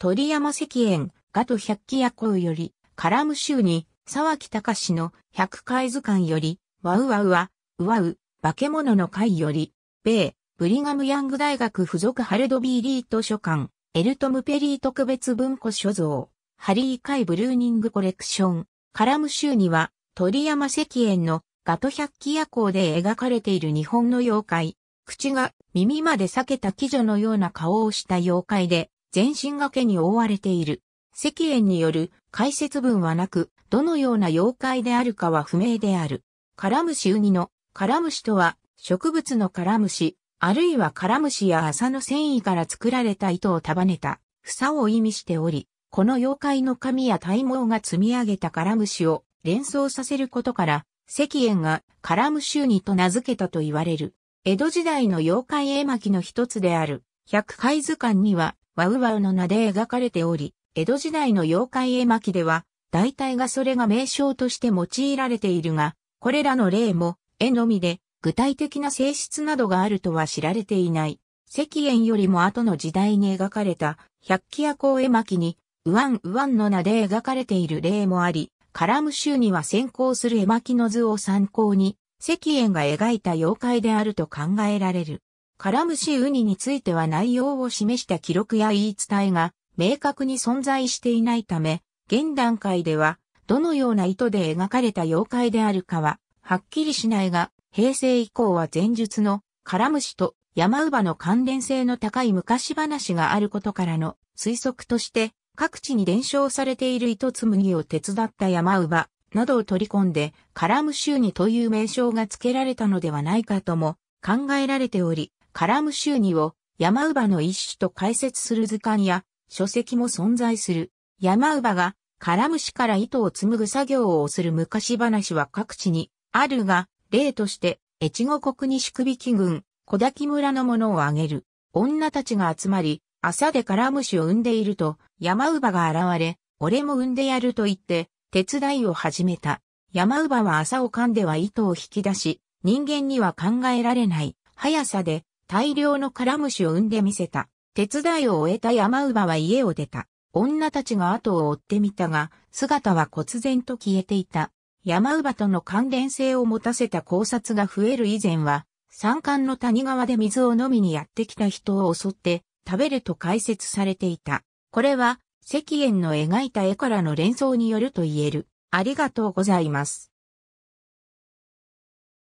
鳥山石燕、ガト百鬼夜行より、カラム州に、沢木隆の百回図鑑より、ワウワウは、ウワウ、化け物の会より、米、ブリガムヤング大学附属ハルドビーリー図書館、エルトムペリー特別文庫所蔵、ハリー海ブルーニングコレクション、カラム州には、鳥山石燕のガト百鬼夜行で描かれている日本の妖怪、口が耳まで裂けた貴女のような顔をした妖怪で、全身が毛に覆われている。石炎による解説文はなく、どのような妖怪であるかは不明である。カラムシウニの、カラムシとは、植物のカラムシ、あるいはカラムシや麻の繊維から作られた糸を束ねた、房を意味しており、この妖怪の髪や体毛が積み上げたカラムシを連想させることから、石炎がカラムシウニと名付けたと言われる。江戸時代の妖怪絵巻の一つである、百回図鑑には、ワウワウの名で描かれており、江戸時代の妖怪絵巻では、大体がそれが名称として用いられているが、これらの例も、絵のみで、具体的な性質などがあるとは知られていない。石燕よりも後の時代に描かれた、百鬼夜行絵巻に、ウワンウワンの名で描かれている例もあり、カラム州には先行する絵巻の図を参考に、石燕が描いた妖怪であると考えられる。ラムシウニについては内容を示した記録や言い伝えが明確に存在していないため、現段階ではどのような意図で描かれた妖怪であるかははっきりしないが、平成以降は前述のラムシと山ウバの関連性の高い昔話があることからの推測として各地に伝承されている糸紡ぎを手伝った山ウバなどを取り込んでカラムシュニという名称が付けられたのではないかとも考えられており、カラム州ニを山乳の一種と解説する図鑑や書籍も存在する。山乳がカラムシから糸を紡ぐ作業をする昔話は各地にあるが、例として越後国に宿引き群、小滝村のものを挙げる。女たちが集まり、朝でカラムシを産んでいると山乳が現れ、俺も産んでやると言って、手伝いを始めた。山乳は朝を噛んでは糸を引き出し、人間には考えられない速さで大量のカラムシを産んでみせた。手伝いを終えた山馬は家を出た。女たちが後を追ってみたが、姿は忽然と消えていた。山馬との関連性を持たせた考察が増える以前は、山間の谷川で水を飲みにやってきた人を襲って食べると解説されていた。これは、石燕の描いた絵からの連想によると言える。ありがとうございます。